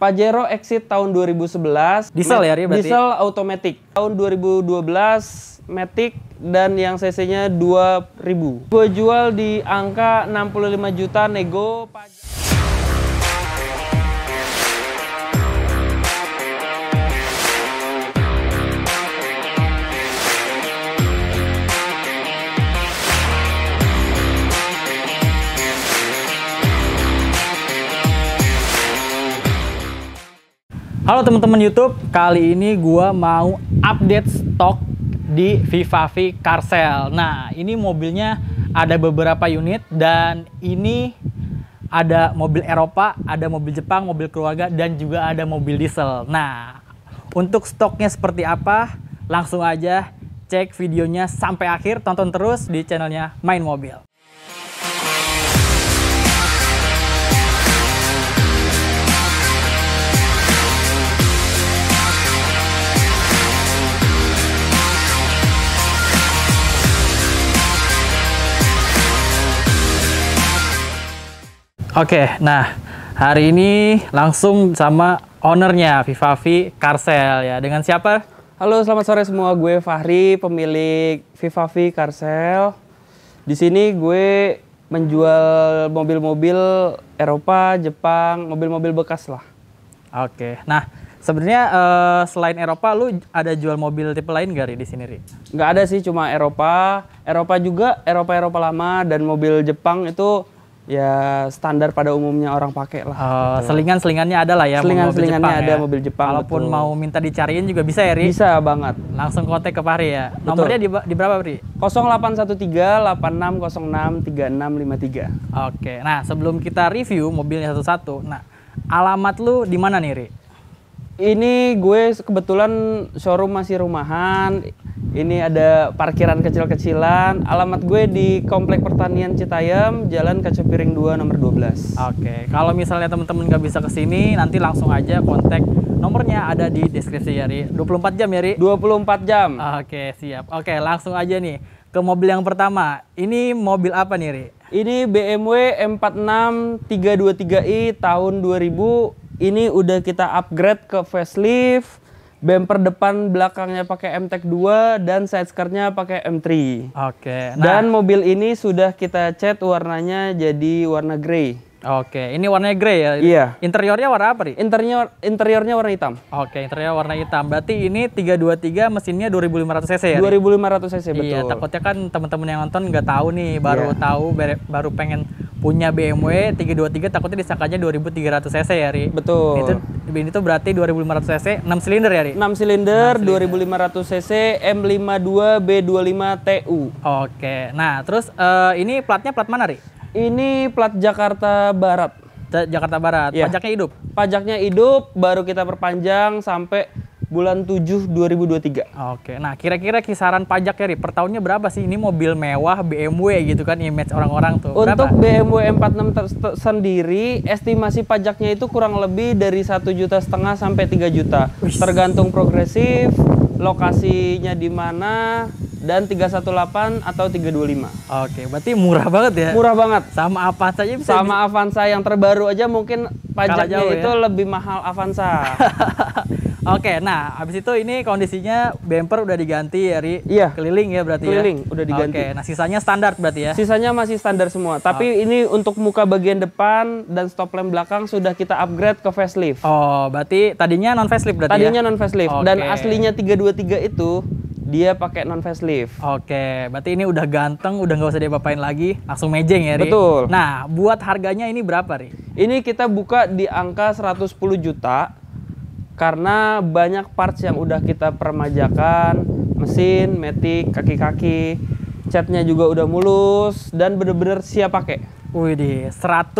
Pajero exit tahun 2011. Diesel ya, berarti? Diesel automatic. Tahun 2012 Matic dan yang CC-nya 2000. Gue jual di angka 65 juta nego Pajero. Halo teman-teman YouTube, kali ini gue mau update stok di Vivavi Carcel. Nah, ini mobilnya ada beberapa unit dan ini ada mobil Eropa, ada mobil Jepang, mobil keluarga dan juga ada mobil diesel. Nah, untuk stoknya seperti apa? Langsung aja cek videonya sampai akhir, tonton terus di channelnya Main Mobil. Oke, nah hari ini langsung sama ownernya Vivavi Karsel ya. Dengan siapa? Halo, selamat sore semua. Gue Fahri, pemilik Vivavi Karsel. Di sini gue menjual mobil-mobil Eropa, Jepang, mobil-mobil bekas lah. Oke. Nah, sebenarnya uh, selain Eropa lu ada jual mobil tipe lain gak di sini Ri? Gak ada sih, cuma Eropa, Eropa juga, Eropa Eropa lama dan mobil Jepang itu ya standar pada umumnya orang pakai lah. Eh, uh, gitu. selingan selingannya ada lah ya. Selingan selingannya ada ya. mobil Jepang. Walaupun betul. mau minta dicariin juga bisa ya, Ri. Bisa banget. Langsung kontak ke Pari ya. Betul. Nomornya di, di berapa, Ri? 0813-8606-3653. Oke. Nah, sebelum kita review mobilnya satu-satu, nah alamat lu di mana nih, Ri? Ini gue kebetulan showroom masih rumahan ini ada parkiran kecil-kecilan. Alamat gue di Komplek Pertanian Citayam, Jalan Kaca Piring 2 nomor 12. Oke, kalau misalnya teman-teman nggak bisa ke sini, nanti langsung aja kontak Nomornya ada di deskripsi ya, Ri. 24 jam ya, Ri? 24 jam. Oke, siap. Oke, langsung aja nih ke mobil yang pertama. Ini mobil apa nih, Ri? Ini BMW m 46323 i tahun 2000. Ini udah kita upgrade ke facelift, bumper depan belakangnya pakai MTEK 2 dan side skirtnya pakai M3. Oke. Okay, nah. Dan mobil ini sudah kita cat warnanya jadi warna grey. Oke, ini warnanya grey ya? Iya. Interiornya warna apa, nih? Interior, interiornya warna hitam. Oke, interiornya warna hitam. Berarti ini 323 mesinnya 2500 cc ya? 2500 cc, iya, betul. Iya, takutnya kan teman-teman yang nonton nggak tahu nih, baru yeah. tahu, baru pengen punya BMW 323 takutnya disangkanya 2300 cc ya Ri. Betul. Itu ini tuh berarti 2500 cc 6 silinder ya Ri. 6 silinder, 2500 cc M52 B25 TU. Oke. Nah, terus uh, ini platnya plat mana Ri? Ini plat Jakarta Barat. Jakarta Barat. Ya. Pajaknya hidup. Pajaknya hidup baru kita perpanjang sampai Bulan 7 2023. Oke. Nah, kira-kira kisaran pajak ya, per tahunnya berapa sih? Ini mobil mewah BMW gitu kan image orang-orang tuh. Berapa? Untuk BMW m 46 sendiri estimasi pajaknya itu kurang lebih dari satu juta setengah sampai 3 juta. Tergantung progresif, lokasinya di mana dan 318 atau 325. Oke, berarti murah banget ya? Murah banget. Sama apa saja? bisa. Sama Avanza yang terbaru aja mungkin pajaknya itu ya? lebih mahal Avanza. Oke, nah abis itu ini kondisinya bumper udah diganti ya Ri? Iya. Keliling ya berarti ya? Keliling, ya? udah diganti. Oke, nah sisanya standar berarti ya? Sisanya masih standar semua. Tapi oh. ini untuk muka bagian depan dan stop lamp belakang sudah kita upgrade ke facelift. Oh, berarti tadinya non facelift berarti tadinya ya? Tadinya non facelift. Okay. Dan aslinya 323 itu dia pakai non facelift. Oke, berarti ini udah ganteng, udah nggak usah diapain lagi, langsung mejeng ya, Ri? Betul. Nah, buat harganya ini berapa, Ri? Ini kita buka di angka 110 juta karena banyak parts yang udah kita permajakan mesin, metik, kaki-kaki catnya juga udah mulus dan bener-bener siap pakai Widih, 110,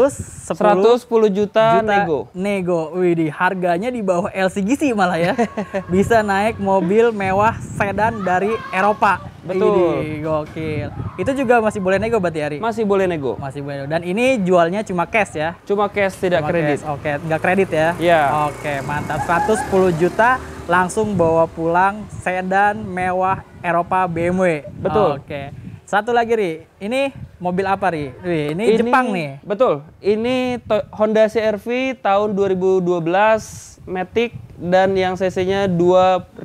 110 juta, juta nego. Nego, widih, harganya di bawah LCGC malah ya. Bisa naik mobil mewah sedan dari Eropa. Betul. Ini gokil. Itu juga masih boleh nego berarti Ari? Masih boleh nego. Masih boleh. Dan ini jualnya cuma cash ya? Cuma cash tidak cuma kredit. Cash. Oke, nggak kredit ya? Iya. Oke, mantap. 110 juta langsung bawa pulang sedan mewah Eropa BMW. Betul. Oke. Satu lagi Ri, ini mobil apa Ri? Ri ini, ini Jepang nih. Betul. Ini Honda CR-V tahun 2012 Matic dan yang CC-nya 2000.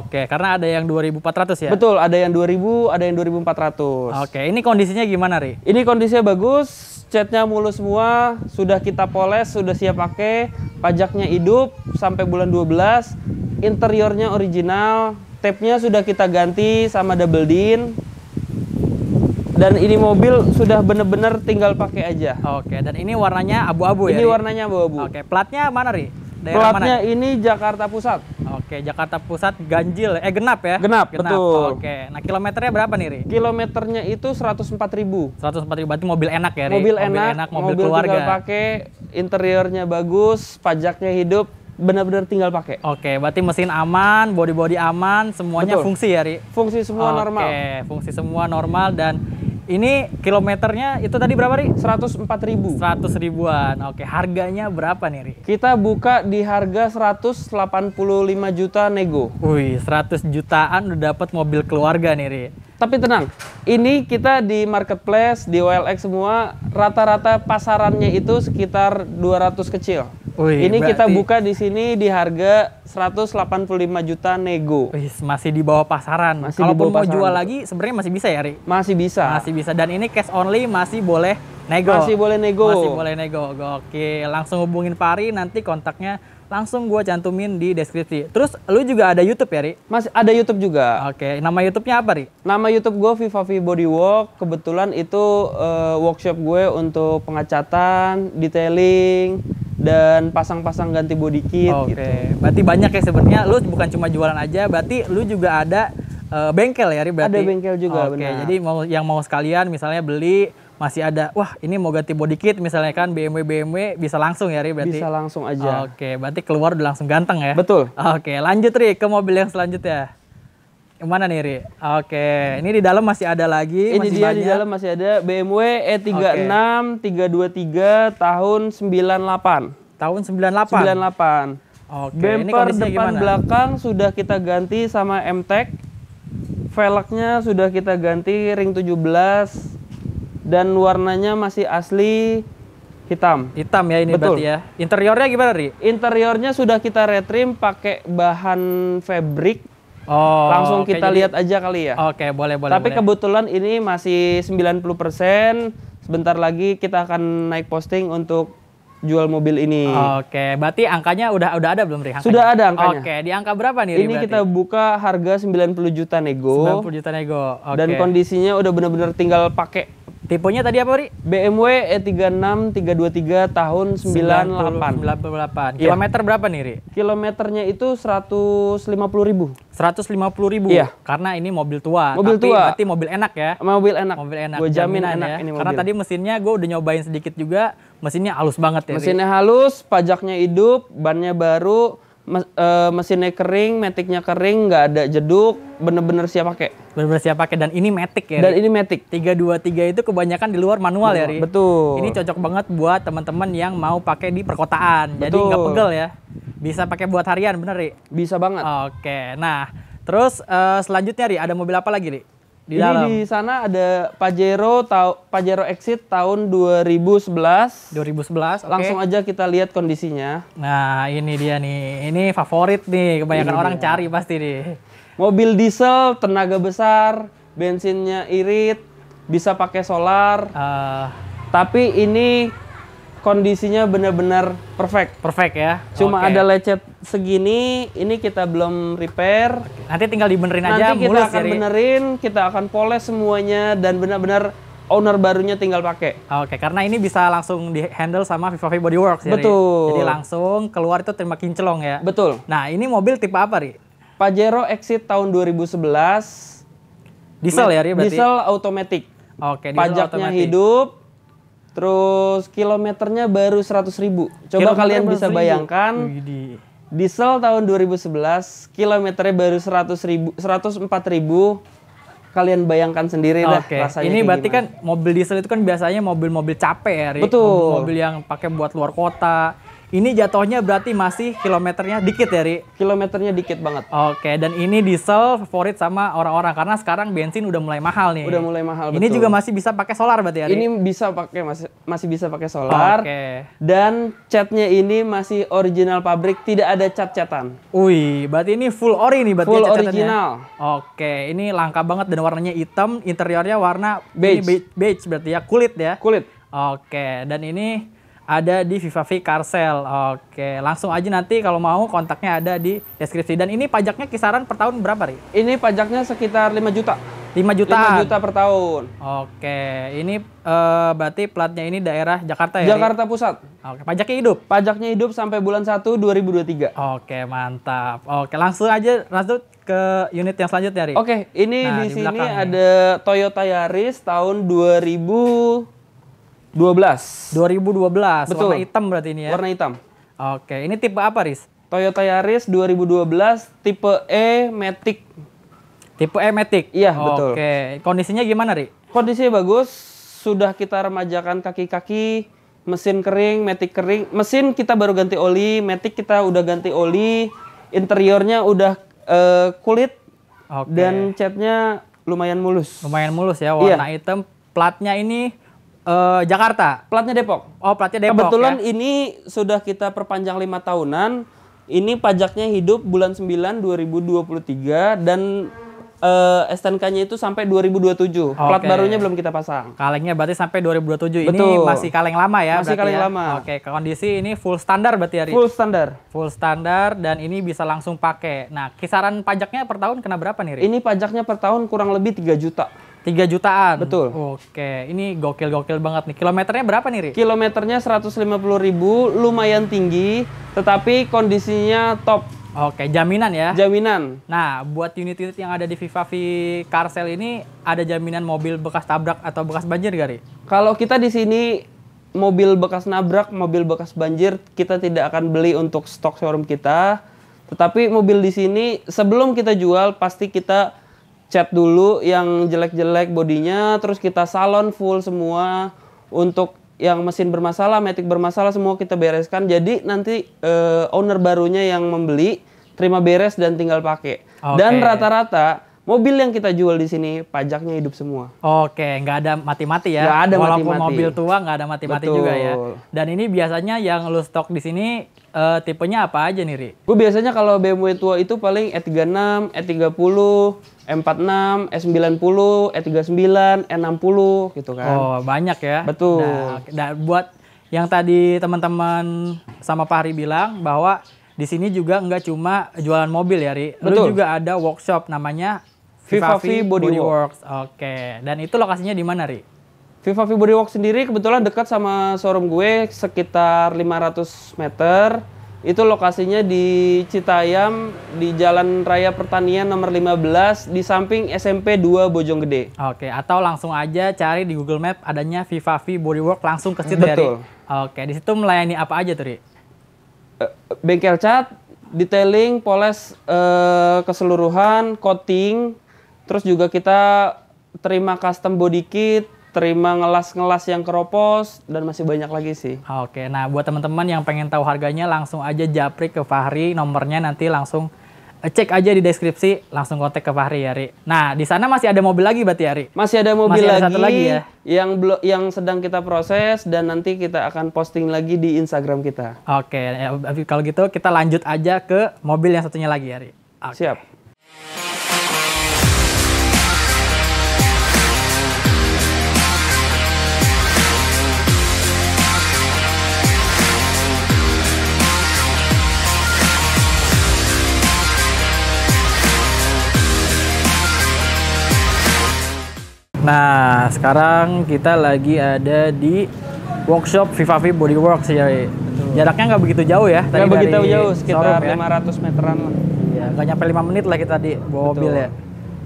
Oke, karena ada yang 2400 ya? Betul, ada yang 2000, ada yang 2400. Oke, ini kondisinya gimana, Ri? Ini kondisinya bagus, catnya mulus semua, sudah kita poles, sudah siap pakai, pajaknya hidup sampai bulan 12, interiornya original, tape-nya sudah kita ganti sama double din, dan ini mobil sudah bener-bener tinggal pakai aja. Oke, dan ini warnanya abu-abu ya? Ini warnanya abu-abu. Oke, platnya mana, Ri? daerah Pelatnya mana? ini Jakarta Pusat. Oke, Jakarta Pusat ganjil. Eh genap ya? Genap, genap. betul. Oke. Nah, kilometernya berapa nih, Ri? Kilometernya itu 104.000. ribu, berarti mobil enak ya, Ri? Mobil, mobil enak, enak mobil, mobil keluarga. Mobil pakai, interiornya bagus, pajaknya hidup, benar-benar tinggal pakai. Oke, berarti mesin aman, body-body aman, semuanya Betul. fungsi ya, Ri? Fungsi semua Oke, normal. Oke, fungsi semua normal dan ini kilometernya itu tadi berapa, Ri? 104 ribu. 100 ribuan. Oke, harganya berapa nih, Ri? Kita buka di harga 185 juta nego. Wih, 100 jutaan udah dapat mobil keluarga nih, Ri. Tapi tenang, ini kita di marketplace, di OLX semua, rata-rata pasarannya itu sekitar 200 kecil. Wih, ini berarti... kita buka di sini di harga 185 juta nego. Wih, masih di bawah pasaran. Masih Kalaupun mau pasaran. jual lagi sebenarnya masih bisa ya, Ri? Masih bisa. Masih bisa dan ini cash only masih boleh nego. Masih boleh nego. Masih boleh nego. Oke, langsung hubungin Pari nanti kontaknya langsung gue cantumin di deskripsi. Terus lu juga ada YouTube ya, Ri? Masih ada YouTube juga. Oke, nama YouTube-nya apa, Ri? Nama YouTube gue Viva V Body Walk. Kebetulan itu uh, workshop gue untuk pengacatan, detailing, dan pasang-pasang ganti body kit okay. gitu. Berarti banyak ya sebenarnya lu bukan cuma jualan aja, berarti lu juga ada uh, bengkel ya, Ri, berarti. Ada bengkel juga, Oke, okay. benar. jadi mau yang mau sekalian misalnya beli masih ada wah ini mau ganti body kit misalnya kan BMW BMW bisa langsung ya Ri berarti bisa langsung aja oke berarti keluar udah langsung ganteng ya betul oke lanjut Ri ke mobil yang selanjutnya yang mana nih, Ri? Oke, ini di dalam masih ada lagi. Ini masih dia di dalam masih ada BMW E36 323 tahun 98. Tahun 98. 98. Oke, Bumper ini depan gimana? belakang sudah kita ganti sama MTEK. Velgnya sudah kita ganti ring 17 dan warnanya masih asli hitam. Hitam ya ini Betul. berarti ya. Interiornya gimana, Ri? Interiornya sudah kita retrim pakai bahan fabric Oh, langsung okay, kita jadi, lihat aja kali ya. Oke, okay, boleh boleh. Tapi boleh. kebetulan ini masih 90%, sebentar lagi kita akan naik posting untuk jual mobil ini. Oke, berarti angkanya udah udah ada belum Ri? Angkanya? Sudah ada angkanya. Oke, di angka berapa nih Ri? Ini berarti? kita buka harga 90 juta nego. 90 juta nego. Okay. Dan kondisinya udah benar-benar tinggal pakai Tipenya tadi apa, Ri? BMW e tiga tahun 98. 98. Iya. Kilometer berapa nih, Ri? Kilometernya itu 150 ribu. 150 ribu? Iya. Karena ini mobil tua. Mobil tapi tua. Berarti mobil enak ya? Mobil enak. Mobil enak. Gue jamin enak ya. ini mobil. Karena tadi mesinnya gue udah nyobain sedikit juga, mesinnya halus banget ya, Ri? Mesinnya halus, pajaknya hidup, bannya baru, mes, uh, mesinnya kering, metiknya kering, nggak ada jeduk, bener-bener siap pakai. Bener-bener siap pakai dan ini metik ya. Dan ini metik. tiga dua tiga itu kebanyakan di luar manual ya, Ri. Betul. Ini cocok banget buat teman-teman yang mau pakai di perkotaan. Betul. Jadi nggak pegel ya. Bisa pakai buat harian, bener, Ri? Bisa banget. Oke. Nah, terus uh, selanjutnya, Ri, ada mobil apa lagi, Ri? Di ini dalam. di sana ada Pajero tau, Pajero Exit tahun 2011. 2011. Okay. Langsung aja kita lihat kondisinya. Nah, ini dia nih. Ini favorit nih, kebanyakan ini orang dia. cari pasti nih. Mobil diesel, tenaga besar, bensinnya irit, bisa pakai solar. Uh. Tapi ini kondisinya benar-benar perfect. Perfect ya. Cuma okay. ada lecet segini, ini kita belum repair. Nanti tinggal dibenerin Nanti aja. Nanti kita mulus, akan jadi... Ya, benerin, kita akan poles semuanya dan benar-benar owner barunya tinggal pakai. Oke, okay, karena ini bisa langsung di handle sama Viva V Body Works. Ya, Betul. Jadi, Jadi langsung keluar itu terima kinclong ya. Betul. Nah, ini mobil tipe apa, Ri? Pajero Exit tahun 2011. Diesel ya, Ri berarti. Diesel automatic. Oke, okay, Pajaknya automatic. hidup, Terus kilometernya baru 100 ribu. Coba kalian bisa bayangkan. Widi. Diesel tahun 2011 kilometernya baru 100 ribu, 104 ribu. Kalian bayangkan sendiri lah okay. rasanya. Ini berarti gimana. kan mobil diesel itu kan biasanya mobil-mobil capek ya, Betul. Mobil, mobil yang pakai buat luar kota ini jatuhnya berarti masih kilometernya dikit ya, Ri? Kilometernya dikit banget. Oke, dan ini diesel favorit sama orang-orang karena sekarang bensin udah mulai mahal nih. Udah mulai mahal, Ini betul. juga masih bisa pakai solar berarti ya, Ri? Ini bisa pakai masih masih bisa pakai solar. Oke. Dan catnya ini masih original pabrik, tidak ada cat-catan. Wih, berarti ini full ori nih berarti full ya cat original. Oke, ini langka banget dan warnanya hitam, interiornya warna beige. Ini beige berarti ya, kulit ya. Kulit. Oke, dan ini ada di Viva V Karsel. Oke, langsung aja nanti kalau mau kontaknya ada di deskripsi. Dan ini pajaknya kisaran per tahun berapa, Ri? Ini pajaknya sekitar 5 juta. 5 juta. 5 juta per tahun. Oke, ini uh, berarti platnya ini daerah Jakarta ya? Jakarta Ri? Pusat. Oke, pajaknya hidup. Pajaknya hidup sampai bulan 1 2023. Oke, mantap. Oke, langsung aja langsung ke unit yang selanjutnya, Ri. Oke, ini nah, di, di sini ada Toyota Yaris tahun 2000 2012. 2012. Betul. Warna hitam berarti ini ya. Warna hitam. Oke, ini tipe apa, ris Toyota Yaris 2012 tipe E Matic. Tipe E Matic. Iya, oh, betul. Oke, kondisinya gimana, Ri? Kondisinya bagus. Sudah kita remajakan kaki-kaki, mesin kering, Matic kering. Mesin kita baru ganti oli, Matic kita udah ganti oli, interiornya udah uh, kulit. Oke. Dan catnya lumayan mulus. Lumayan mulus ya, warna iya. hitam. Platnya ini Uh, Jakarta. Platnya Depok. Oh, platnya Depok. Kebetulan ya? ini sudah kita perpanjang lima tahunan. Ini pajaknya hidup bulan 9 2023 dan uh, eh, STNK-nya itu sampai 2027. Okay. Plat barunya belum kita pasang. Kalengnya berarti sampai 2027. Betul. Ini masih kaleng lama ya? Masih kaleng ya? lama. Oke, okay. kondisi ini full standar berarti hari. Full standar. Full standar dan ini bisa langsung pakai. Nah, kisaran pajaknya per tahun kena berapa nih, Ini pajaknya per tahun kurang lebih 3 juta. 3 jutaan. Betul. Oke, ini gokil-gokil banget nih. Kilometernya berapa nih, Ri? Kilometernya 150 ribu, lumayan tinggi, tetapi kondisinya top. Oke, jaminan ya? Jaminan. Nah, buat unit-unit yang ada di Viva Car Sale ini, ada jaminan mobil bekas tabrak atau bekas banjir gak, Kalau kita di sini mobil bekas nabrak, mobil bekas banjir, kita tidak akan beli untuk stok showroom kita. Tetapi mobil di sini sebelum kita jual pasti kita cat dulu yang jelek-jelek bodinya terus kita salon full semua untuk yang mesin bermasalah, metik bermasalah semua kita bereskan. Jadi nanti uh, owner barunya yang membeli terima beres dan tinggal pakai. Okay. Dan rata-rata mobil yang kita jual di sini pajaknya hidup semua. Oke, nggak ada mati-mati ya. Nggak ada Walaupun mati-mati. mobil tua nggak ada mati-mati juga ya. Dan ini biasanya yang lu stok di sini uh, tipenya apa aja nih, Ri? Gue biasanya kalau BMW tua itu paling E36, E30, m 46 E90, E39, E60 gitu kan. Oh, banyak ya. Betul. Nah, dan nah, buat yang tadi teman-teman sama Pak Hari bilang bahwa di sini juga nggak cuma jualan mobil ya, Ri. Betul. Lu juga ada workshop namanya Viva V Body Works. Works. Oke. Dan itu lokasinya di mana, Ri? Viva V Body Works sendiri kebetulan dekat sama showroom gue sekitar 500 meter itu lokasinya di Citayam di Jalan Raya Pertanian nomor 15 di samping SMP 2 Bojonggede. Oke, atau langsung aja cari di Google Map adanya Viva V Bodywork langsung ke situ Betul. Dari. Oke, di situ melayani apa aja tuh, Ri? Eh, bengkel cat, detailing, poles eh, keseluruhan, coating, terus juga kita terima custom body kit, terima ngelas-ngelas yang keropos dan masih banyak lagi sih. Oke, nah buat teman-teman yang pengen tahu harganya langsung aja japri ke Fahri, nomornya nanti langsung eh, cek aja di deskripsi, langsung kontak ke Fahri ya, Ri. Nah, di sana masih ada mobil lagi berarti ya, Ri? Masih ada mobil masih lagi, satu lagi ya? yang blo- yang sedang kita proses dan nanti kita akan posting lagi di Instagram kita. Oke, ya, kalau gitu kita lanjut aja ke mobil yang satunya lagi ya, Ri. Oke. Siap. Nah, sekarang kita lagi ada di workshop Viva Vivavi Bodyworks ya. Jaraknya nggak begitu jauh ya? Nggak begitu jauh, sekitar showroom, ya. 500 meteran lah. Iya, nggak nyampe 5 menit lah kita di bawa mobil ya.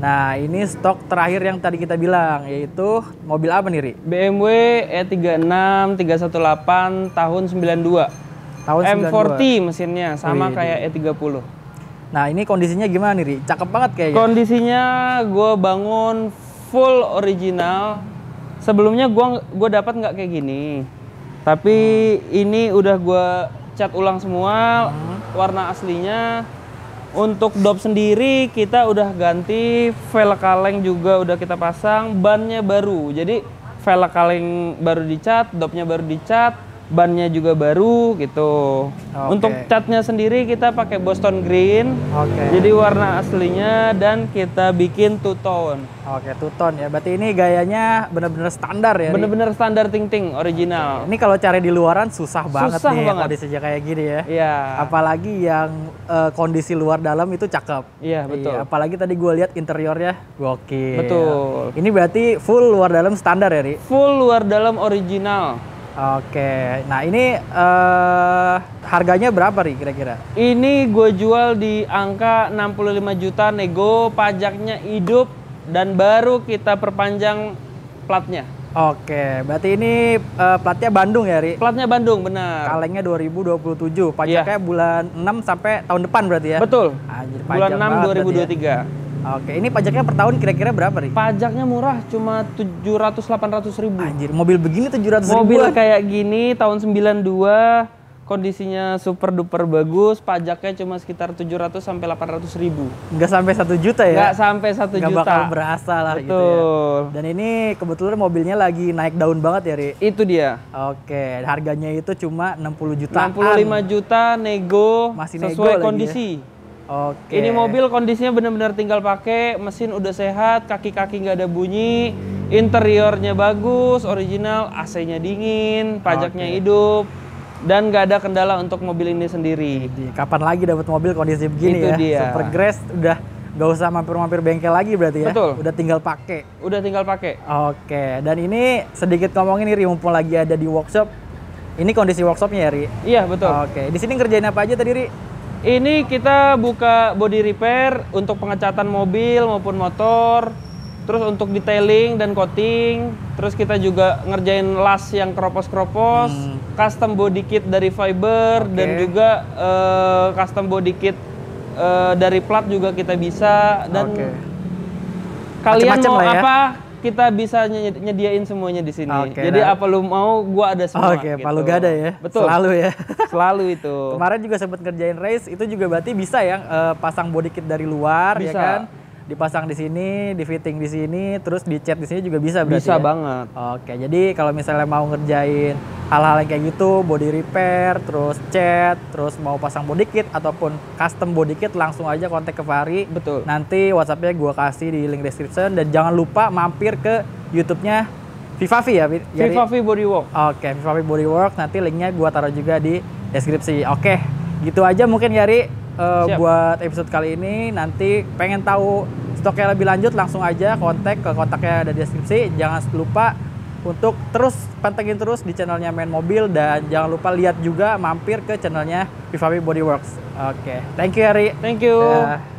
Nah, ini stok terakhir yang tadi kita bilang, yaitu mobil apa nih, Ri? BMW E36 318 tahun 92. Tahun M40 92. mesinnya, sama Wih, kayak E30. Nah, ini kondisinya gimana nih, Ri? Cakep banget kayaknya. Kondisinya gue bangun full original. Sebelumnya gua gua dapat nggak kayak gini. Tapi hmm. ini udah gua cat ulang semua hmm. warna aslinya. Untuk dop sendiri kita udah ganti, velg kaleng juga udah kita pasang, bannya baru. Jadi velg kaleng baru dicat, dopnya baru dicat, bannya juga baru gitu. Okay. Untuk catnya sendiri kita pakai Boston Green. Okay. Jadi warna aslinya dan kita bikin two tone. Oke, okay, two tone ya. Berarti ini gayanya benar-benar standar ya. Benar-benar standar ting-ting original. Okay. Ini kalau cari di luaran susah banget susah nih banget. kondisi kayak gini ya. Iya. Apalagi yang uh, kondisi luar dalam itu cakep. Iya, betul. Yeah. apalagi tadi gue lihat interiornya gokil. Betul. Ini berarti full luar dalam standar ya, Ri? Full luar dalam original. Oke, nah ini uh, harganya berapa nih kira-kira? Ini gue jual di angka 65 juta nego, pajaknya hidup dan baru kita perpanjang platnya. Oke, berarti ini uh, platnya Bandung ya, Ri? Platnya Bandung, benar. Kalengnya 2027, pajaknya yeah. bulan 6 sampai tahun depan berarti ya? Betul. Anjir, bulan 6 2023. Ya. Oke, ini pajaknya per tahun kira-kira berapa nih? Pajaknya murah, cuma 700-800 ribu. Anjir, mobil begini 700 ribu? Mobil kayak gini, tahun 92, kondisinya super duper bagus, pajaknya cuma sekitar 700 sampai 800 ribu. Enggak sampai 1 juta ya? Enggak sampai 1 Nggak juta. Nggak bakal berasa lah Betul. gitu ya. Dan ini kebetulan mobilnya lagi naik daun banget ya, Ri? Itu dia. Oke, harganya itu cuma 60 juta. 65 juta nego Masih sesuai ya. kondisi. ya? Oke. Ini mobil kondisinya benar-benar tinggal pakai, mesin udah sehat, kaki-kaki nggak ada bunyi, interiornya bagus, original, AC-nya dingin, pajaknya Oke. hidup, dan nggak ada kendala untuk mobil ini sendiri. Kapan lagi dapat mobil kondisi begini Itu ya? Dia. Super Grace udah nggak usah mampir-mampir bengkel lagi berarti ya. Betul. Udah tinggal pakai. Udah tinggal pakai. Oke. Dan ini sedikit ngomongin nih mumpung lagi ada di workshop. Ini kondisi workshopnya ya, Ri? Iya, betul. Oke. Di sini kerjain apa aja tadi, Ri? Ini kita buka body repair untuk pengecatan mobil maupun motor. Terus untuk detailing dan coating, terus kita juga ngerjain las yang keropos-keropos, hmm. custom body kit dari fiber okay. dan juga uh, custom body kit uh, dari plat juga kita bisa dan okay. kalian Macem -macem mau ya. apa? kita bisa nyediain semuanya di sini. Okay, Jadi nah. apa lu mau, gua ada semua. Oke, okay, gitu. palu gada ya. Betul. Selalu ya. Selalu itu. Kemarin juga sempat ngerjain race, itu juga berarti bisa ya uh, pasang body kit dari luar ya bisa. ya kan? dipasang di sini, di fitting di sini, terus dicat di sini juga bisa berarti. Bisa ya? banget. Oke, jadi kalau misalnya mau ngerjain hal-hal yang kayak gitu, body repair, terus cat, terus mau pasang body kit ataupun custom body kit langsung aja kontak ke Fari, Betul. Nanti WhatsApp-nya gue kasih di link description dan jangan lupa mampir ke YouTube-nya Vivavi ya. ya Vivavi Bodywork. Oke, Vivavi Bodywork. Nanti linknya gue taruh juga di deskripsi. Oke, gitu aja mungkin Yari uh, buat episode kali ini. Nanti pengen tahu stoknya lebih lanjut langsung aja kontak ke kontaknya ada di deskripsi. Jangan lupa untuk terus pantengin terus di channelnya Main Mobil dan jangan lupa lihat juga mampir ke channelnya Vivavi Bodyworks. Oke, okay. thank you Ari. Thank you. Uh,